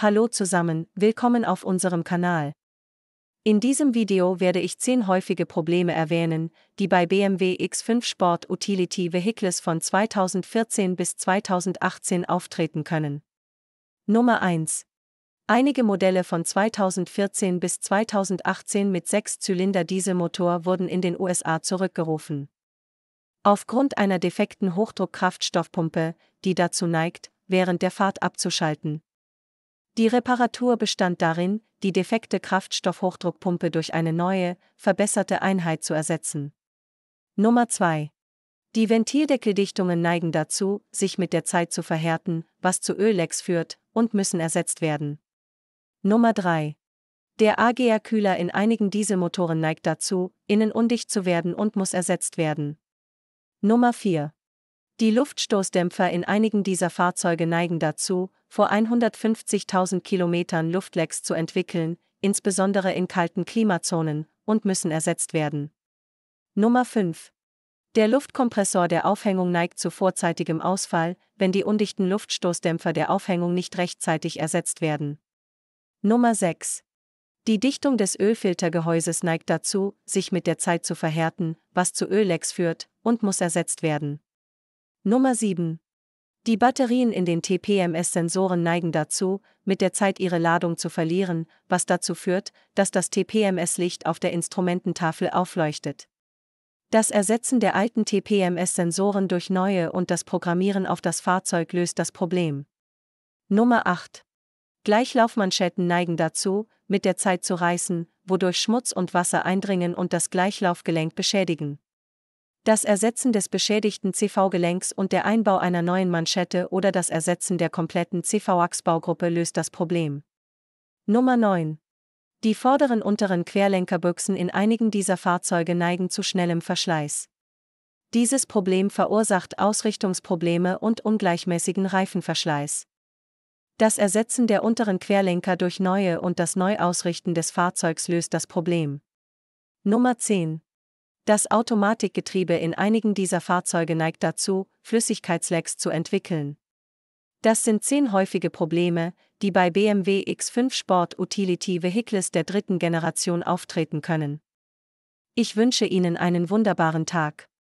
Hallo zusammen, willkommen auf unserem Kanal. In diesem Video werde ich 10 häufige Probleme erwähnen, die bei BMW X5 Sport Utility Vehicles von 2014 bis 2018 auftreten können. Nummer 1. Einige Modelle von 2014 bis 2018 mit 6-Zylinder-Dieselmotor wurden in den USA zurückgerufen. Aufgrund einer defekten Hochdruckkraftstoffpumpe, die dazu neigt, während der Fahrt abzuschalten, die Reparatur bestand darin, die defekte Kraftstoffhochdruckpumpe durch eine neue, verbesserte Einheit zu ersetzen. Nummer 2. Die Ventildeckeldichtungen neigen dazu, sich mit der Zeit zu verhärten, was zu Öllecks führt, und müssen ersetzt werden. Nummer 3. Der AGR-Kühler in einigen Dieselmotoren neigt dazu, innen undicht zu werden und muss ersetzt werden. Nummer 4. Die Luftstoßdämpfer in einigen dieser Fahrzeuge neigen dazu, vor 150.000 Kilometern Luftlecks zu entwickeln, insbesondere in kalten Klimazonen, und müssen ersetzt werden. Nummer 5. Der Luftkompressor der Aufhängung neigt zu vorzeitigem Ausfall, wenn die undichten Luftstoßdämpfer der Aufhängung nicht rechtzeitig ersetzt werden. Nummer 6. Die Dichtung des Ölfiltergehäuses neigt dazu, sich mit der Zeit zu verhärten, was zu Öllecks führt, und muss ersetzt werden. Nummer 7. Die Batterien in den TPMS-Sensoren neigen dazu, mit der Zeit ihre Ladung zu verlieren, was dazu führt, dass das TPMS-Licht auf der Instrumententafel aufleuchtet. Das Ersetzen der alten TPMS-Sensoren durch neue und das Programmieren auf das Fahrzeug löst das Problem. Nummer 8. Gleichlaufmanschetten neigen dazu, mit der Zeit zu reißen, wodurch Schmutz und Wasser eindringen und das Gleichlaufgelenk beschädigen das Ersetzen des beschädigten CV-Gelenks und der Einbau einer neuen Manschette oder das Ersetzen der kompletten CV-Achsbaugruppe löst das Problem. Nummer 9. Die vorderen unteren Querlenkerbüchsen in einigen dieser Fahrzeuge neigen zu schnellem Verschleiß. Dieses Problem verursacht Ausrichtungsprobleme und ungleichmäßigen Reifenverschleiß. Das Ersetzen der unteren Querlenker durch neue und das Neuausrichten des Fahrzeugs löst das Problem. Nummer 10. Das Automatikgetriebe in einigen dieser Fahrzeuge neigt dazu, Flüssigkeitslecks zu entwickeln. Das sind zehn häufige Probleme, die bei BMW X5 Sport Utility Vehicles der dritten Generation auftreten können. Ich wünsche Ihnen einen wunderbaren Tag.